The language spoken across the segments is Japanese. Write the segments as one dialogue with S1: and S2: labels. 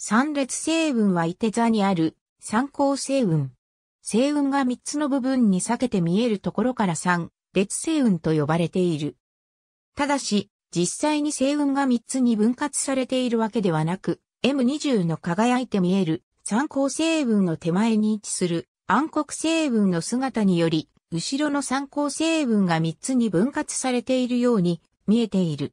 S1: 三列星雲は伊手座にある三光星雲。星雲が三つの部分に裂けて見えるところから三列星雲と呼ばれている。ただし、実際に星雲が三つに分割されているわけではなく、M20 の輝いて見える三光星雲の手前に位置する暗黒星雲の姿により、後ろの三光星雲が三つに分割されているように見えている。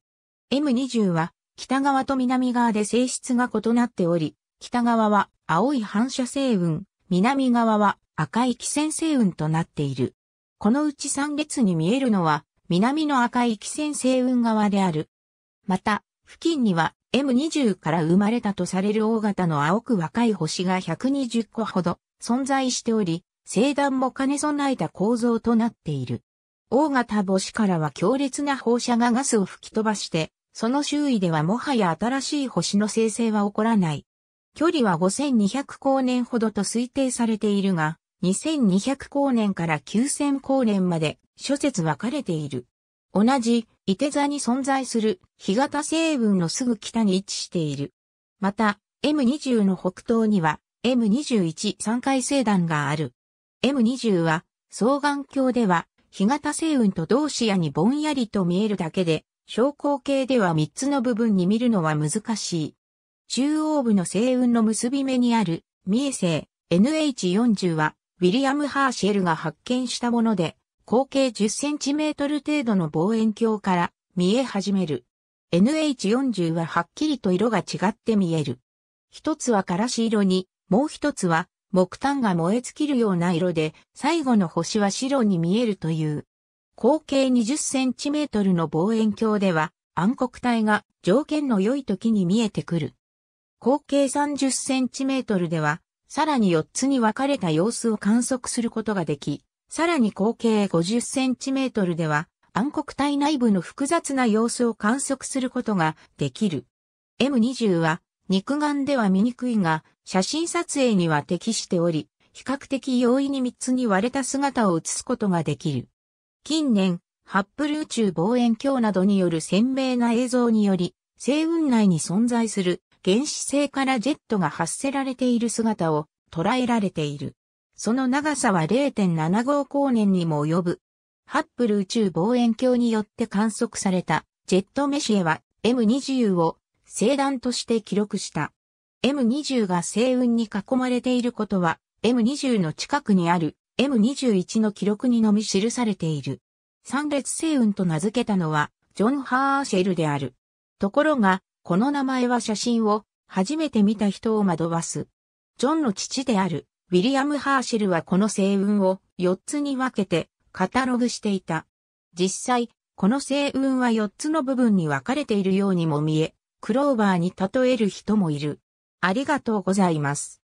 S1: M20 は北側と南側で性質が異なっており、北側は青い反射星雲、南側は赤い気線星雲となっている。このうち3列に見えるのは、南の赤い気線星雲側である。また、付近には M20 から生まれたとされる大型の青く若い星が120個ほど存在しており、星団も兼ね備えた構造となっている。大型星からは強烈な放射がガスを吹き飛ばして、その周囲ではもはや新しい星の生成は起こらない。距離は5200光年ほどと推定されているが、2200光年から9000光年まで諸説分かれている。同じ、伊手座に存在する日型星雲のすぐ北に位置している。また、M20 の北東には M21 三回星団がある。M20 は、双眼鏡では、日型星雲と同視野にぼんやりと見えるだけで、昇降形では3つの部分に見るのは難しい。中央部の星雲の結び目にある、三重星 NH40 は、ウィリアム・ハーシェルが発見したもので、口径10センチメートル程度の望遠鏡から見え始める。NH40 ははっきりと色が違って見える。一つはからし色に、もう一つは木炭が燃え尽きるような色で、最後の星は白に見えるという。口径20センチメートルの望遠鏡では暗黒体が条件の良い時に見えてくる。口径30センチメートルではさらに4つに分かれた様子を観測することができ、さらに口径50センチメートルでは暗黒体内部の複雑な様子を観測することができる。M20 は肉眼では見にくいが写真撮影には適しており、比較的容易に3つに割れた姿を写すことができる。近年、ハッブル宇宙望遠鏡などによる鮮明な映像により、星雲内に存在する原始星からジェットが発せられている姿を捉えられている。その長さは0.75光年にも及ぶ。ハッブル宇宙望遠鏡によって観測されたジェットメシエは M20 を星団として記録した。M20 が星雲に囲まれていることは M20 の近くにある M21 の記録にのみ記されている。三列星雲と名付けたのは、ジョン・ハーシェルである。ところが、この名前は写真を初めて見た人を惑わす。ジョンの父である、ウィリアム・ハーシェルはこの星雲を4つに分けてカタログしていた。実際、この星雲は4つの部分に分かれているようにも見え、クローバーに例える人もいる。ありがとうございます。